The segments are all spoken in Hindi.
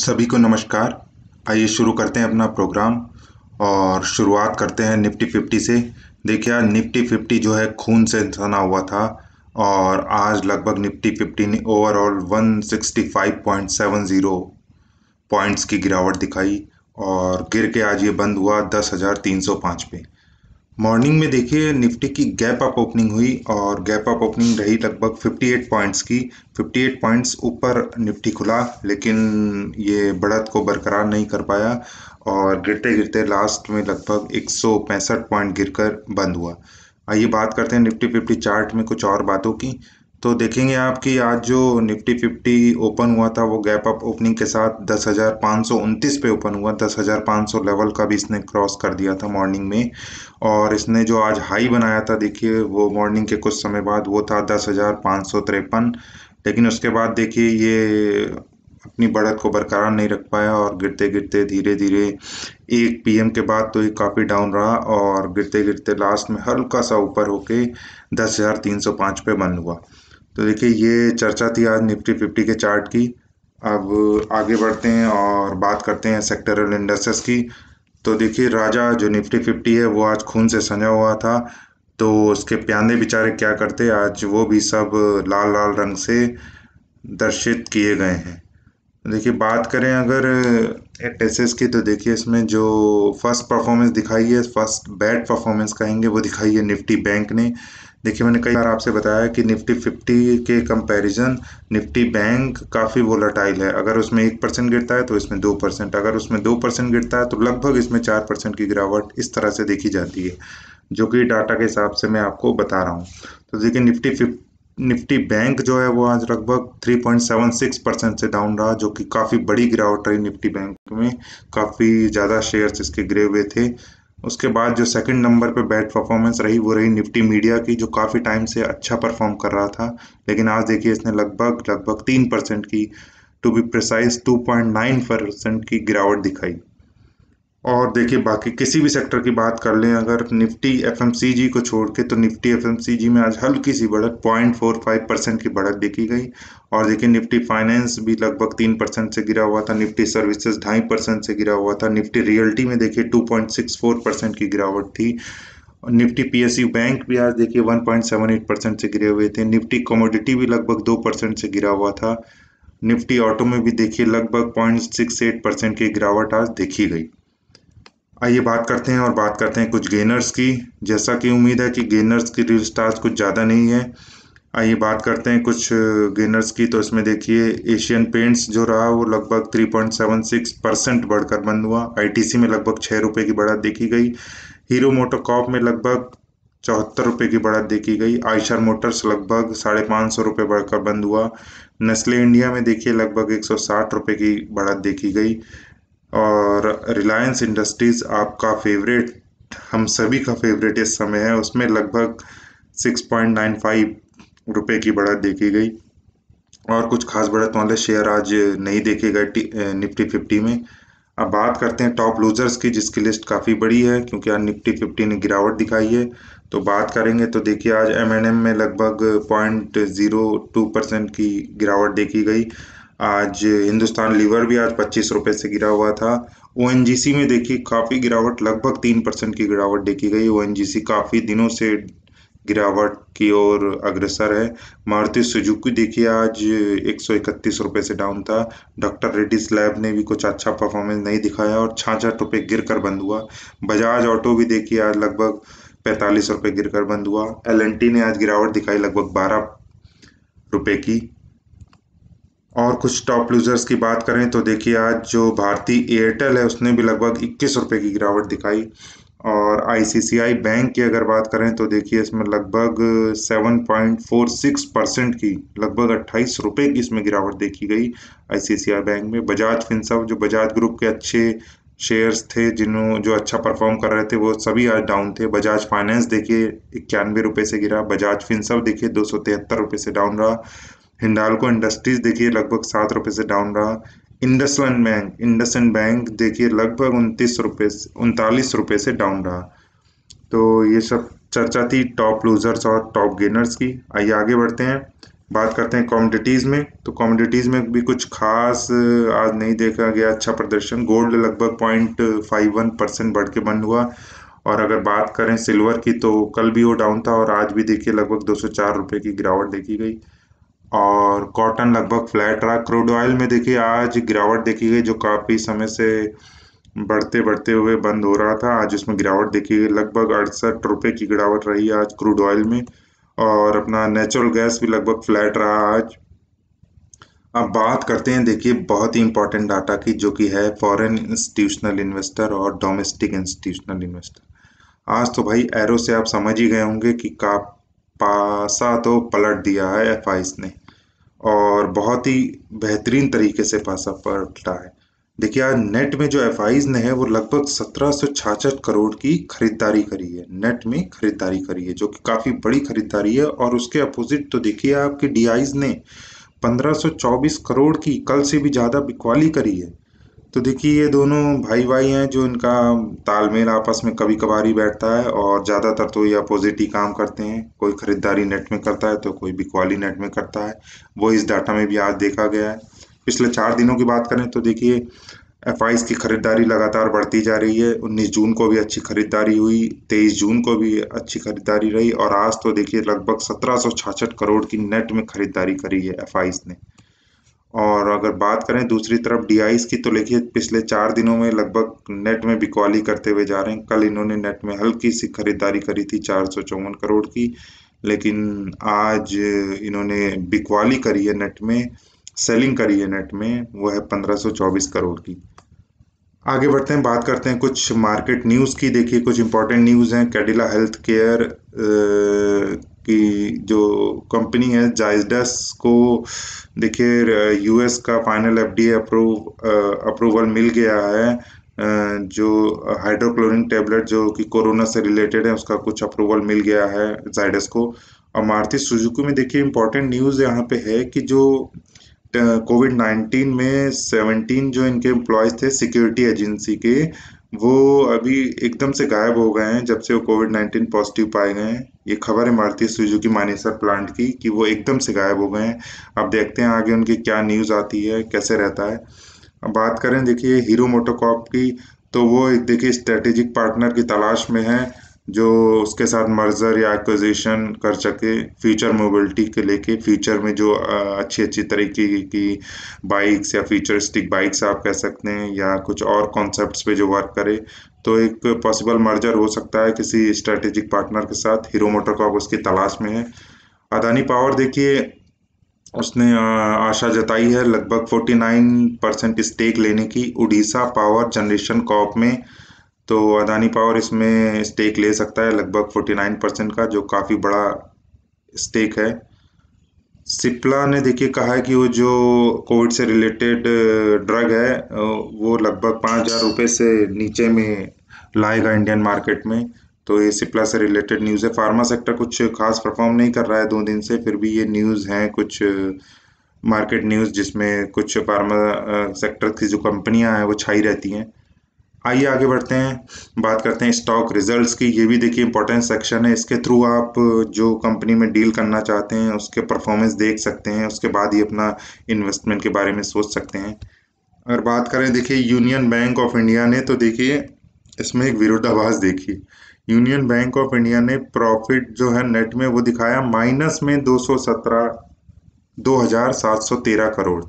सभी को नमस्कार आइए शुरू करते हैं अपना प्रोग्राम और शुरुआत करते हैं निफ्टी फिफ्टी से देखिए आज निफ्टी फिफ्टी जो है खून से सना हुआ था और आज लगभग निफ्टी फिफ्टी ने overall one sixty five point seven zero points की गिरावट दिखाई और गिर के आज ये बंद हुआ दस हज़ार तीन सौ पाँच पे मॉर्निंग में देखिए निफ्टी की गैप अप ओपनिंग हुई और गैप अप ओपनिंग रही लगभग 58 पॉइंट्स की 58 पॉइंट्स ऊपर निफ्टी खुला लेकिन ये बढ़त को बरकरार नहीं कर पाया और गिरते गिरते लास्ट में लगभग एक पॉइंट गिरकर बंद हुआ आइए बात करते हैं निफ्टी फिफ्टी चार्ट में कुछ और बातों की तो देखेंगे आप कि आज जो निफ्टी फिफ्टी ओपन हुआ था वो गैप अप ओपनिंग के साथ दस हज़ार पाँच सौ उनतीस पे ओपन हुआ दस हज़ार पाँच सौ लेवल का भी इसने क्रॉस कर दिया था मॉर्निंग में और इसने जो आज हाई बनाया था देखिए वो मॉर्निंग के कुछ समय बाद वो था दस हज़ार पाँच सौ तिरपन लेकिन उसके बाद देखिए ये अपनी बढ़त को बरकरार नहीं रख पाया और गिरते गिरते धीरे धीरे एक एम के बाद तो ये काफ़ी डाउन रहा और गिरते गिरते लास्ट में हल्का सा ऊपर होके दस हज़ार तीन सौ पाँच पे बंद हुआ तो देखिए ये चर्चा थी आज निफ्टी फिफ्टी के चार्ट की अब आगे बढ़ते हैं और बात करते हैं सेक्टरल इंडस्ट्रीज की तो देखिए राजा जो निफ्टी फिफ्टी है वो आज खून से सजा हुआ था तो उसके प्यादे बेचारे क्या करते आज वो भी सब लाल लाल रंग से दर्शित किए गए हैं देखिए बात करें अगर एस की तो देखिए इसमें जो फर्स्ट परफॉर्मेंस दिखाई है फर्स्ट बैड परफॉर्मेंस कहेंगे वो दिखाई है निफ्टी बैंक ने देखिए मैंने कई बार आपसे बताया कि निफ्टी 50 के कंपैरिजन निफ्टी बैंक काफ़ी वोलाटाइल है अगर उसमें एक परसेंट गिरता है तो इसमें दो परसेंट अगर उसमें दो परसेंट गिरता है तो लगभग इसमें चार परसेंट की गिरावट इस तरह से देखी जाती है जो कि डाटा के हिसाब से मैं आपको बता रहा हूँ तो देखिए निफ्टी फिफ निफ्टी बैंक जो है वो आज लगभग 3.76 परसेंट से डाउन रहा जो कि काफ़ी बड़ी गिरावट रही निफ्टी बैंक में काफ़ी ज़्यादा शेयर्स इसके गिरे हुए थे उसके बाद जो सेकंड नंबर पे बैड परफॉर्मेंस रही वो रही निफ्टी मीडिया की जो काफ़ी टाइम से अच्छा परफॉर्म कर रहा था लेकिन आज देखिए इसने लगभग लगभग तीन परसेंट की to be precise two point nine percent की गिरावट दिखाई और देखिए बाकी किसी भी सेक्टर की बात कर लें अगर निफ्टी एफएमसीजी को छोड़ के तो निफ्टी एफएमसीजी में आज हल्की सी बढ़त पॉइंट फोर फाइव परसेंट की बढ़त देखी गई और देखिए निफ्टी फाइनेंस भी लगभग तीन परसेंट से गिरा हुआ था निफ्टी सर्विसेज ढाई परसेंट से गिरा हुआ था निफ्टी रियल्टी में देखिए two point six four percent की गिरावट थी निफ्टी पी बैंक भी आज देखिए एट परसेंट से गिरे हुए थे निफ्टी कमोडिटी भी लगभग दो परसेंट से गिरा हुआ था निफ्टी ऑटो में भी देखिए लगभग एट परसेंट की गिरावट आज देखी गई आइए बात करते हैं और बात करते हैं कुछ गेनर्स की जैसा कि उम्मीद है कि गेनर्स की रील स्टार्स कुछ ज़्यादा नहीं है आइए बात करते हैं कुछ गेनर्स की तो इसमें देखिए एशियन पेंट्स जो रहा वो लगभग 3.76 परसेंट बढ़कर बंद हुआ आईटीसी में लगभग छः रुपये की बढ़त देखी गई हीरो मोटोकॉप में लगभग चौहत्तर रुपये की बढ़त देखी गई आयशर मोटर्स लगभग साढ़े पाँच सौ रुपये बढ़कर बंद हुआ नस्ले इंडिया में देखिए लगभग एक सौ साठ रुपये की बढ़त देखी गई और रिलायंस इंडस्ट्रीज़ आपका फेवरेट हम सभी का फेवरेट इस समय है उसमें लगभग सिक्स पॉइंट नाइन फाइव की बढ़त देखी गई और कुछ खास बढ़त वाले शेयर आज नहीं देखे गए निफ्टी फिफ्टी में अब बात करते हैं टॉप लूजर्स की जिसकी लिस्ट काफ़ी बड़ी है क्योंकि आज निफ्टी फिफ्टी ने गिरावट दिखाई है तो बात करेंगे तो देखिए आज एम एन एम में लगभग पॉइंट ज़ीरो टू परसेंट की गिरावट देखी गई आज हिंदुस्तान लीवर भी आज पच्चीस रुपये से गिरा हुआ था ओ में देखिए काफ़ी गिरावट लगभग तीन परसेंट की गिरावट देखी गई ओ काफ़ी दिनों से गिरावट की ओर अग्रसर है मारुति सुजुकी देखिए आज एक सौ इकतीस रुपये से डाउन था डॉक्टर रेड्डीज लैब ने भी कुछ अच्छा परफॉर्मेंस नहीं दिखाया और छाछठ रुपये गिर कर बंद हुआ बजाज ऑटो भी देखिए आज लगभग पैंतालीस रुपये गिर कर बंद हुआ एल ने आज गिरावट दिखाई लगभग बारह रुपये की और कुछ टॉप लूज़र्स की बात करें तो देखिए आज जो भारतीय एयरटेल है उसने भी लगभग इक्कीस रुपये की गिरावट दिखाई और आईसीसीआई बैंक की अगर बात करें तो देखिए इसमें लगभग seven point four six percent की लगभग अट्ठाईस रुपये की इसमें गिरावट देखी गई आईसीसीआई बैंक में बजाज फिंसव जो बजाज ग्रुप के अच्छे शेयर्स थे जिन्हों जो अच्छा परफॉर्म कर रहे थे वो सभी आज डाउन थे बजाज फाइनेंस देखिए इक्यानवे रुपये से गिरा बजाज फिंसव देखिए दो सौ तिहत्तर रुपये से डाउन रहा हिंडालको इंडस्ट्रीज देखिए लगभग सात रुपये से डाउन रहा इंडसलैंड बैंक इंडसन बैंक देखिए लगभग उनतीस रुपये उनतालीस रुपये से डाउन रहा तो ये सब चर्चा थी टॉप लूजर्स और टॉप गेनर्स की आइए आगे बढ़ते हैं बात करते हैं कॉमोडिटीज़ में तो कॉमोडिटीज़ में भी कुछ खास आज नहीं देखा गया अच्छा प्रदर्शन गोल्ड लगभग पॉइंट फाइव वन परसेंट बढ़ के बंद हुआ और अगर बात करें सिल्वर की तो कल भी वो डाउन था और आज भी देखिए लगभग दो सौ चार रुपये की गिरावट देखी गई और कॉटन लगभग फ्लैट रहा क्रूड ऑयल में देखिए आज गिरावट देखी गई जो काफ़ी समय से बढ़ते बढ़ते हुए बंद हो रहा था आज उसमें गिरावट देखी गई लगभग अड़सठ रुपये की गिरावट रही आज क्रूड ऑयल में और अपना नेचुरल गैस भी लगभग फ्लैट रहा आज अब बात करते हैं देखिए बहुत ही इंपॉर्टेंट डाटा की जो कि है फॉरेन इंस्टीट्यूशनल इन्वेस्टर और डोमेस्टिक इंस्टीट्यूशनल इन्वेस्टर आज तो भाई एरो से आप समझ ही गए होंगे कि का पासा तो पलट दिया है एफ ने और बहुत ही बेहतरीन तरीके से पासा पलटा है देखिए आज नेट में जो एफ ने है वो लगभग सत्रह करोड़ की खरीदारी करी है नेट में खरीदारी करी है जो कि काफ़ी बड़ी खरीदारी है और उसके अपोजिट तो देखिए आपके डी ने 1524 करोड़ की कल से भी ज़्यादा बिकवाली करी है तो देखिए ये दोनों भाई भाई हैं जो इनका तालमेल आपस में कभी कभार ही बैठता है और ज़्यादातर तो ये अपोजिट ही काम करते हैं कोई ख़रीदारी नेट में करता है तो कोई बिकवाली नेट में करता है वो इस डाटा में भी आज देखा गया है पिछले चार दिनों की बात करें तो देखिए एफ की ख़रीदारी लगातार बढ़ती जा रही है उन्नीस जून को भी अच्छी ख़रीदारी हुई तेईस जून को भी अच्छी ख़रीदारी रही और आज तो देखिए लगभग सत्रह करोड़ की नेट में ख़रीदारी करी है एफ ने और अगर बात करें दूसरी तरफ डी की तो देखिए पिछले चार दिनों में लगभग नेट में बिकवाली करते हुए जा रहे हैं कल इन्होंने नेट में हल्की सी खरीदारी करी थी चार करोड़ की लेकिन आज इन्होंने बिकवाली करी है नेट में सेलिंग करी है नेट में वह है पंद्रह करोड़ की आगे बढ़ते हैं बात करते हैं कुछ मार्केट न्यूज़ की देखिए कुछ इंपॉर्टेंट न्यूज़ हैं कैडिला हेल्थ केयर कि जो कंपनी है जायडस को देखिए यूएस का फाइनल एफडीए अप्रूव अप्रूवल मिल गया है uh, जो हाइड्रोक्लोरिन टेबलेट जो कि कोरोना से रिलेटेड है उसका कुछ अप्रूवल मिल गया है जायडस को और मारुति सुजुकी में देखिए इंपॉर्टेंट न्यूज़ यहाँ पे है कि जो कोविड uh, नाइन्टीन में सेवनटीन जो इनके एम्प्लॉयज़ थे सिक्योरिटी एजेंसी के वो अभी एकदम से गायब हो गए हैं जब से वो कोविड नाइन्टीन पॉजिटिव पाए गए हैं ये है मारती है सुजुकी मानेसर प्लांट की कि वो एकदम से गायब हो गए हैं अब देखते हैं आगे उनकी क्या न्यूज़ आती है कैसे रहता है अब बात करें देखिए हीरो मोटोकॉप की तो वो देखिए स्ट्रेटेजिक पार्टनर की तलाश में है जो उसके साथ मर्जर या एक्विजिशन कर सके फ्यूचर मोबिलिटी के लेके फ्यूचर में जो अच्छी अच्छी तरीके की बाइक्स या फ्यूचरिस्टिक बाइक्स आप कह सकते हैं या कुछ और कॉन्सेप्ट्स पे जो वर्क करे तो एक पॉसिबल मर्जर हो सकता है किसी स्ट्रेटेजिक पार्टनर के साथ हीरो मोटर कॉप उसकी तलाश में है अदानी पावर देखिए उसने आशा जताई है लगभग नाइन परसेंट स्टेक लेने की उड़ीसा पावर जनरेशन कॉप में तो अदानी पावर इसमें स्टेक ले सकता है लगभग 49 परसेंट का जो काफ़ी बड़ा स्टेक है सिप्ला ने देखिए कहा है कि वो जो कोविड से रिलेटेड ड्रग है वो लगभग पाँच हज़ार रुपये से नीचे में लाएगा इंडियन मार्केट में तो ये सिप्ला से रिलेटेड न्यूज़ है फार्मा सेक्टर कुछ खास परफॉर्म नहीं कर रहा है दो दिन से फिर भी ये न्यूज़ हैं कुछ मार्केट न्यूज़ जिसमें कुछ फार्मा सेक्टर की जो कंपनियां हैं वो छाई रहती हैं आइए आगे बढ़ते हैं बात करते हैं स्टॉक रिजल्ट्स की ये भी देखिए इंपॉर्टेंट सेक्शन है इसके थ्रू आप जो कंपनी में डील करना चाहते हैं उसके परफॉर्मेंस देख सकते हैं उसके बाद ही अपना इन्वेस्टमेंट के बारे में सोच सकते हैं अगर बात करें देखिए यूनियन बैंक ऑफ इंडिया ने तो देखिए इसमें एक विरोधाभास देखी यूनियन बैंक ऑफ इंडिया ने प्रॉफिट जो है नेट में वो दिखाया माइनस में दो सौ सत्रह दो हज़ार सात सौ तेरह करोड़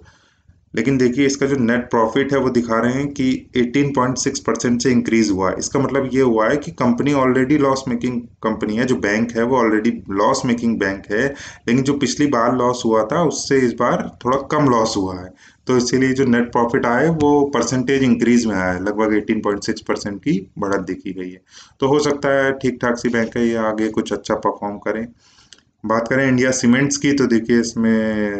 लेकिन देखिए इसका जो नेट प्रॉफिट है वो दिखा रहे हैं कि 18.6 परसेंट से इंक्रीज हुआ है इसका मतलब ये हुआ है कि company already loss making company है जो बैंक है वो ऑलरेडी लॉस मेकिंग बैंक है लेकिन जो पिछली बार लॉस हुआ था उससे इस बार थोड़ा कम लॉस हुआ है तो इसीलिए जो नेट प्रॉफिट आए वो परसेंटेज इंक्रीज में आया है लगभग 18.6 परसेंट की बढ़त देखी गई है तो हो सकता है ठीक ठाक सी बैंक है ये आगे कुछ अच्छा परफॉर्म करें बात करें इंडिया सीमेंट्स की तो देखिए इसमें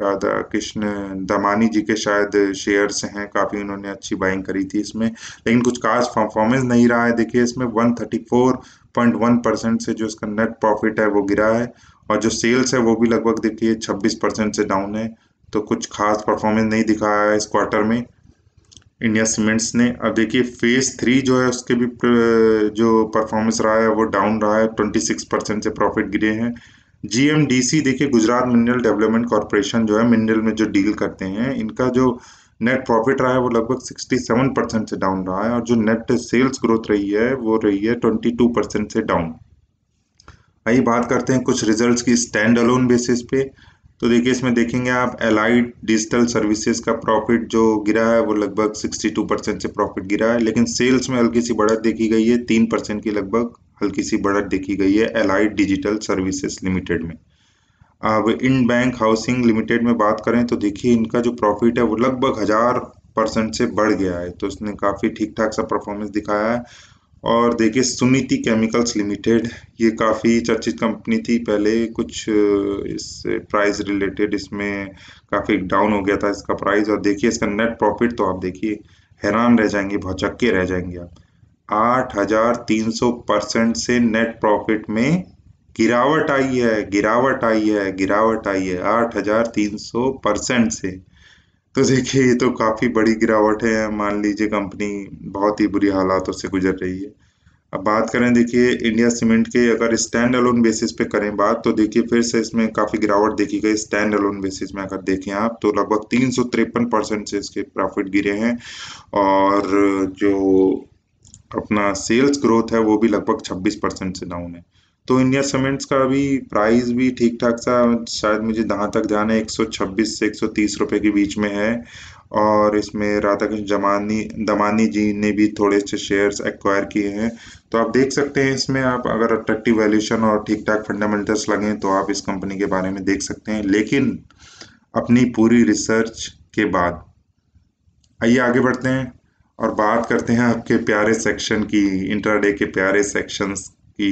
राधा कृष्ण दमानी जी के शायद शेयर्स हैं काफ़ी उन्होंने अच्छी बाइंग करी थी इसमें लेकिन कुछ खास परफॉर्मेंस नहीं रहा है देखिए इसमें 134.1 परसेंट से जो इसका नेट प्रॉफिट है वो गिरा है और जो सेल्स है वो भी लगभग देखिए 26 परसेंट से डाउन है तो कुछ खास परफॉर्मेंस नहीं दिखाया है इस क्वार्टर में इंडिया सीमेंट्स ने अब देखिए फेज़ थ्री जो है उसके भी जो परफॉर्मेंस रहा है वो डाउन रहा है सिक्स परसेंट से प्रॉफिट गिरे हैं जीएमडीसी देखिए गुजरात मिनरल डेवलपमेंट कॉरपोरेशन जो है मिनरल में जो डील करते हैं इनका जो नेट प्रॉफिट रहा है वो लगभग 67 परसेंट से डाउन रहा है और जो नेट सेल्स ग्रोथ रही है वो रही है 22 परसेंट से डाउन आइए बात करते हैं कुछ रिजल्ट्स की स्टैंड अलोन बेसिस पे तो देखिए इसमें देखेंगे आप एलाइड डिजिटल सर्विसेज का प्रॉफिट जो गिरा है वो लगभग 62 परसेंट से प्रॉफिट गिरा है लेकिन सेल्स में हल्की सी बढ़त देखी गई है तीन परसेंट की लगभग हल्की सी बढ़त देखी गई है एलाइड डिजिटल सर्विसेज लिमिटेड में अब इन बैंक हाउसिंग लिमिटेड में बात करें तो देखिए इनका जो प्रॉफिट है वो लगभग हज़ार परसेंट से बढ़ गया है तो उसने काफ़ी ठीक ठाक सा परफॉर्मेंस दिखाया है और देखिए सुमिति केमिकल्स लिमिटेड ये काफ़ी चर्चित कंपनी थी पहले कुछ इस प्राइस रिलेटेड इसमें काफ़ी डाउन हो गया था इसका प्राइस और देखिए इसका नेट प्रॉफिट तो आप देखिए हैरान रह जाएंगे बहुत चक्के रह जाएंगे आप आठ हजार तीन सौ परसेंट से नेट प्रॉफिट में गिरावट आई है गिरावट आई है गिरावट आई है आठ हजार तीन सौ परसेंट से तो देखिए ये तो काफ़ी बड़ी गिरावट है मान लीजिए कंपनी बहुत ही बुरी हालातों से गुजर रही है अब बात करें देखिए इंडिया सीमेंट के अगर स्टैंड अलोन बेसिस पे करें बात तो देखिए फिर से इसमें काफ़ी गिरावट देखी गई स्टैंड अलोन बेसिस में अगर देखें आप तो लगभग तीन सौ तिरपन परसेंट से इसके प्रॉफिट गिरे हैं और जो अपना सेल्स ग्रोथ है वो भी लगभग 26 परसेंट से डाउन है तो इंडिया सीमेंट्स का अभी प्राइस भी ठीक ठाक सा शायद मुझे जहाँ तक जाना है एक से एक रुपए के बीच में है और इसमें राधाकृष्ण जमानी दमानी जी ने भी थोड़े से शेयर्स एक्वायर किए हैं तो आप देख सकते हैं इसमें आप अगर अट्रैक्टिव वैल्यूशन और ठीक ठाक फंडामेंटल्स लगें तो आप इस कंपनी के बारे में देख सकते हैं लेकिन अपनी पूरी रिसर्च के बाद आइए आगे बढ़ते हैं और बात करते हैं आपके प्यारे सेक्शन की इंट्राडे के प्यारे सेक्शंस की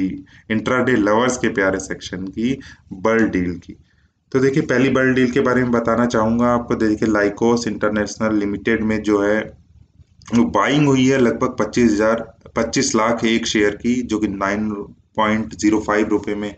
इंट्राडे लवर्स के प्यारे सेक्शन की बल डील की तो देखिए पहली बल डील के बारे में बताना चाहूँगा आपको देखिए लाइकोस इंटरनेशनल लिमिटेड में जो है वो बाइंग हुई है लगभग पच्चीस हज़ार पच्चीस लाख एक शेयर की जो कि नाइन पॉइंट जीरो फाइव रुपये में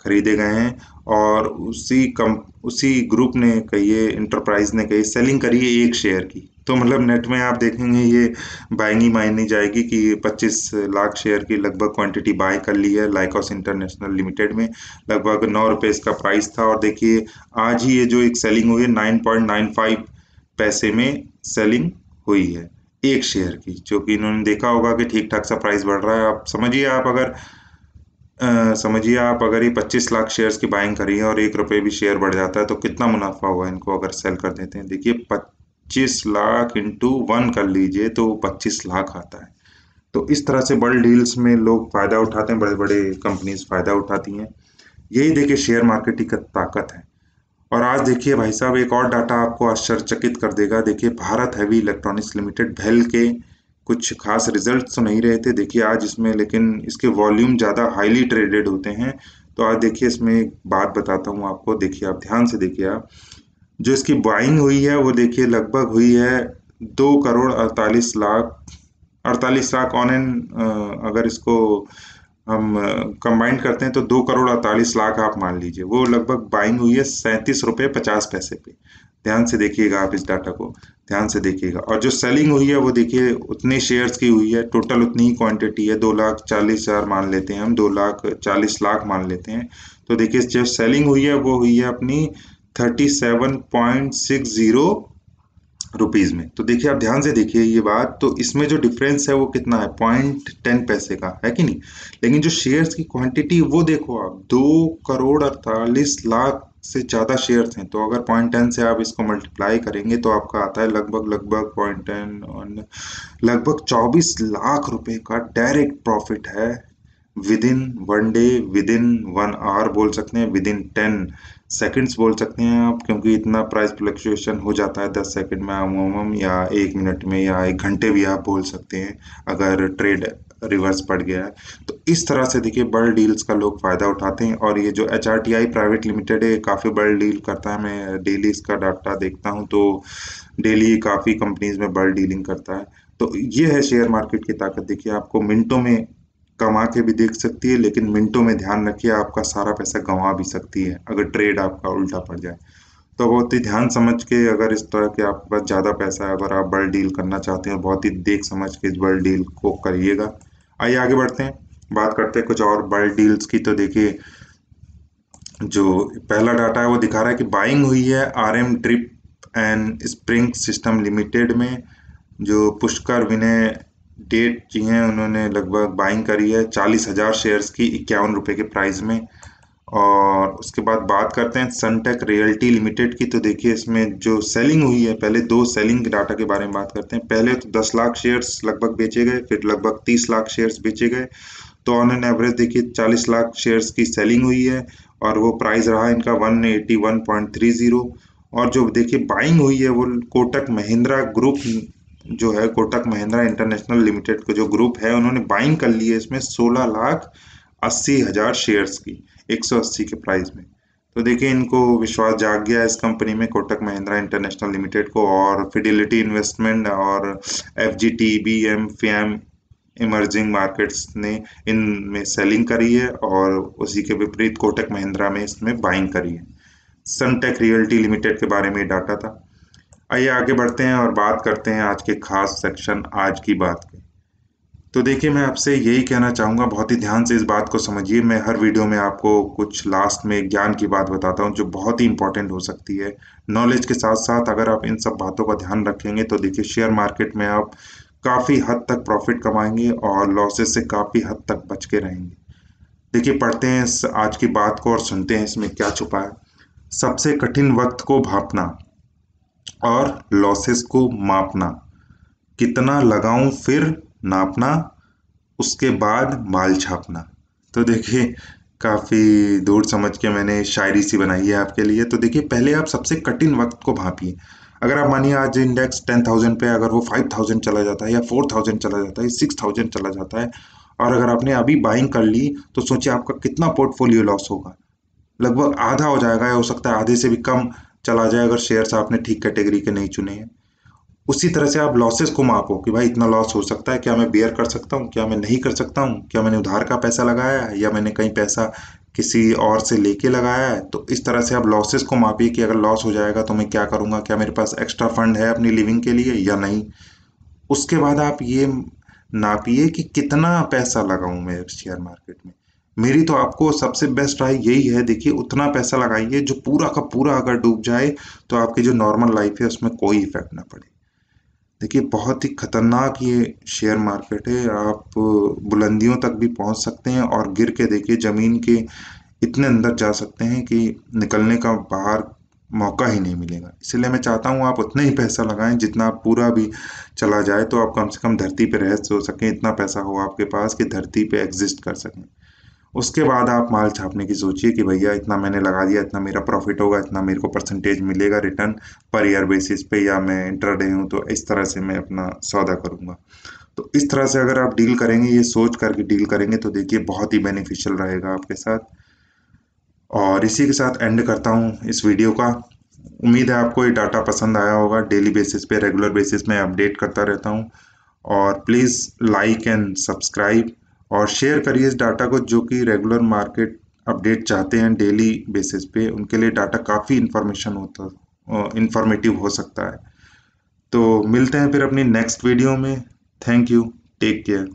खरीदे गए हैं और उसी कम उसी ग्रुप ने कहिए इंटरप्राइज ने कही सेलिंग करी है एक शेयर की तो मतलब नेट में आप देखेंगे ये बाइंग ही मायनी जाएगी कि 25 लाख शेयर की लगभग क्वांटिटी बाय कर ली है लाइकॉस इंटरनेशनल लिमिटेड में लगभग नौ रुपये इसका प्राइस था और देखिए आज ही ये जो एक सेलिंग हुई है नाइन पॉइंट नाइन फाइव पैसे में सेलिंग हुई है एक शेयर की जो कि इन्होंने देखा होगा कि ठीक ठाक सा प्राइस बढ़ रहा है आप समझिए आप अगर समझिए आप अगर ये पच्चीस लाख शेयर्स की बाइंग करिए और एक रुपये भी शेयर बढ़ जाता है तो कितना मुनाफा हुआ इनको अगर सेल कर देते हैं देखिए पच्चीस लाख इंटू वन कर लीजिए तो पच्चीस लाख आता है तो इस तरह से बड़े डील्स में लोग फ़ायदा उठाते हैं बड़े बड़े कंपनीज फ़ायदा उठाती हैं यही देखिए शेयर मार्केट की ताकत है और आज देखिए भाई साहब एक और डाटा आपको आश्चर्यचकित कर देगा देखिए भारत हैवी इलेक्ट्रॉनिक्स लिमिटेड भेल के कुछ खास रिजल्ट तो नहीं रहे थे देखिए आज इसमें लेकिन इसके वॉल्यूम ज़्यादा हाईली ट्रेडेड होते हैं तो आज देखिए इसमें एक बात बताता हूँ आपको देखिए आप ध्यान से देखिए आप जो इसकी बाइंग हुई है वो देखिए लगभग हुई है दो करोड़ अड़तालीस लाख अड़तालीस लाख ऑन एन अगर इसको हम कंबाइंड करते हैं तो दो करोड़ अड़तालीस लाख आप मान लीजिए वो लगभग बाइंग हुई है सैंतीस रुपये पचास पैसे पे ध्यान से देखिएगा आप इस डाटा को ध्यान से देखिएगा और जो सेलिंग हुई है वो देखिए उतने शेयर्स की हुई है टोटल उतनी ही क्वांटिटी है दो लाख चालीस हज़ार मान लेते हैं हम दो लाख चालीस लाख मान लेते हैं तो देखिए जब सेलिंग हुई है वो हुई है अपनी thirty seven point six zero rupees में तो देखिए आप ध्यान से देखिए ये बात तो इसमें जो डिफरेंस है वो कितना है पॉइंट टेन पैसे का है कि नहीं लेकिन जो शेयर्स की क्वांटिटी वो देखो आप दो करोड़ अड़तालीस लाख से ज़्यादा शेयर्स हैं तो अगर पॉइंट टेन से आप इसको मल्टीप्लाई करेंगे तो आपका आता है लगभग लगभग पॉइंट टेन लगभग चौबीस लाख रुपए का डायरेक्ट प्रॉफिट है within one day within one hour बोल सकते हैं विद इन टेन सेकंड्स बोल सकते हैं आप क्योंकि इतना प्राइस फ्लक्चुएशन हो जाता है दस सेकंड में अमूमम या एक मिनट में या एक घंटे भी आप बोल सकते हैं अगर ट्रेड रिवर्स पड़ गया है तो इस तरह से देखिए बल्ड डील्स का लोग फ़ायदा उठाते हैं और ये जो एच प्राइवेट लिमिटेड है काफ़ी बल्ड डील करता है मैं डेली इसका डाटा देखता हूँ तो डेली काफ़ी कंपनीज में बल्ड डीलिंग करता है तो ये है शेयर मार्केट की ताकत देखिए आपको मिनटों में कमा के भी देख सकती है लेकिन मिनटों में ध्यान रखिए आपका सारा पैसा गंवा भी सकती है अगर ट्रेड आपका उल्टा पड़ जाए तो बहुत ही ध्यान समझ के अगर इस तरह के आपके पास ज़्यादा पैसा है अगर आप बल्ड डील करना चाहते हैं बहुत ही देख समझ के इस बल्ड डील को करिएगा आइए आगे बढ़ते हैं बात करते हैं कुछ और बल्ड डील्स की तो देखिए जो पहला डाटा है वो दिखा रहा है कि बाइंग हुई है R M drip and spring system limited में जो पुष्कर विनय डेट की है उन्होंने लगभग बाइंग करी है चालीस हज़ार शेयर्स की इक्यावन रुपये के प्राइस में और उसके बाद बात करते हैं सनटेक रियल्टी लिमिटेड की तो देखिए इसमें जो सेलिंग हुई है पहले दो सेलिंग डाटा के बारे में बात करते हैं पहले तो दस लाख शेयर्स लगभग बेचे गए फिर लगभग तीस लाख शेयर्स बेचे गए तो ऑन एन एवरेज देखिए चालीस लाख शेयर्स की सेलिंग हुई है और वो प्राइस रहा इनका one one eighty point three zero और जो देखिए बाइंग हुई है वो कोटक महिंद्रा ग्रुप जो है कोटक महिंद्रा इंटरनेशनल लिमिटेड का जो ग्रुप है उन्होंने बाइंग कर ली है इसमें सोलह लाख अस्सी हज़ार शेयर्स की एक सौ अस्सी के प्राइस में तो देखिए इनको विश्वास जाग गया इस कंपनी में कोटक महिंद्रा इंटरनेशनल लिमिटेड को और फिडिलिटी इन्वेस्टमेंट और F G T B M M emerging markets ने इन में सेलिंग करी है और उसी के विपरीत कोटक महिंद्रा में इसमें बाइंग करी है सनटेक रियल्टी लिमिटेड के बारे में डाटा था आइए आगे बढ़ते हैं और बात करते हैं आज के खास सेक्शन आज की बात की तो देखिए मैं आपसे यही कहना चाहूँगा बहुत ही ध्यान से इस बात को समझिए मैं हर वीडियो में आपको कुछ लास्ट में ज्ञान की बात बताता हूँ जो बहुत ही इंपॉर्टेंट हो सकती है नॉलेज के साथ साथ अगर आप इन सब बातों का ध्यान रखेंगे तो देखिए शेयर मार्केट में आप काफ़ी हद तक प्रॉफिट कमाएंगे और लॉसेस से काफ़ी हद तक बच के रहेंगे देखिए पढ़ते हैं इस आज की बात को और सुनते हैं इसमें क्या छुपा है सबसे कठिन वक्त को भापना और लॉसेस को मापना कितना लगाऊं फिर नापना उसके बाद माल छापना तो देखिए काफ़ी दूर समझ के मैंने शायरी सी बनाई है आपके लिए तो देखिए पहले आप सबसे कठिन वक्त को भापिए अगर आप मानिए आज इंडेक्स टेन थाउजेंड पे अगर वो फाइव थाउजेंड चला जाता है या फोर थाउजेंड चला जाता है सिक्स थाउजेंड चला जाता है और अगर आपने अभी बाइंग कर ली तो सोचिए आपका कितना पोर्टफोलियो लॉस होगा लगभग आधा हो जाएगा या हो सकता है आधे से भी कम चला जाए अगर शेयर्स आपने ठीक कैटेगरी के नहीं चुने हैं उसी तरह से आप लॉसेस को मापो कि भाई इतना लॉस हो सकता है क्या मैं बेयर कर सकता हूँ क्या मैं नहीं कर सकता हूँ क्या मैंने उधार का पैसा लगाया है या मैंने कहीं पैसा किसी और से लेके लगाया है तो इस तरह से आप लॉसेस को मापिए कि अगर लॉस हो जाएगा तो मैं क्या करूँगा क्या मेरे पास एक्स्ट्रा फंड है अपनी लिविंग के लिए या नहीं उसके बाद आप ये नापिए कि कितना पैसा लगाऊँ मैं शेयर मार्केट में मेरी तो आपको सबसे बेस्ट राय यही है देखिए उतना पैसा लगाइए जो पूरा का पूरा अगर डूब जाए तो आपकी जो नॉर्मल लाइफ है उसमें कोई इफेक्ट ना पड़े देखिए बहुत ही खतरनाक ये शेयर मार्केट है आप बुलंदियों तक भी पहुंच सकते हैं और गिर के देखिए ज़मीन के इतने अंदर जा सकते हैं कि निकलने का बाहर मौका ही नहीं मिलेगा इसलिए मैं चाहता हूँ आप उतना ही पैसा लगाएं जितना आप पूरा भी चला जाए तो आप कम से कम धरती पर रह सकें इतना पैसा हो आपके पास कि धरती पर एग्जिस्ट कर सकें उसके बाद आप माल छापने की सोचिए कि भैया इतना मैंने लगा दिया इतना मेरा प्रॉफिट होगा इतना मेरे को परसेंटेज मिलेगा रिटर्न पर ईयर बेसिस पे या मैं इंटरडे हूँ तो इस तरह से मैं अपना सौदा करूँगा तो इस तरह से अगर आप डील करेंगे ये सोच करके डील करेंगे तो देखिए बहुत ही बेनिफिशियल रहेगा आपके साथ और इसी के साथ एंड करता हूँ इस वीडियो का उम्मीद है आपको ये डाटा पसंद आया होगा डेली बेसिस पे रेगुलर बेसिस में अपडेट करता रहता हूँ और प्लीज़ लाइक एंड सब्सक्राइब और शेयर करिए इस डाटा को जो कि रेगुलर मार्केट अपडेट चाहते हैं डेली बेसिस पे उनके लिए डाटा काफ़ी इन्फॉर्मेशन होता इन्फॉर्मेटिव हो सकता है तो मिलते हैं फिर अपनी नेक्स्ट वीडियो में थैंक यू टेक केयर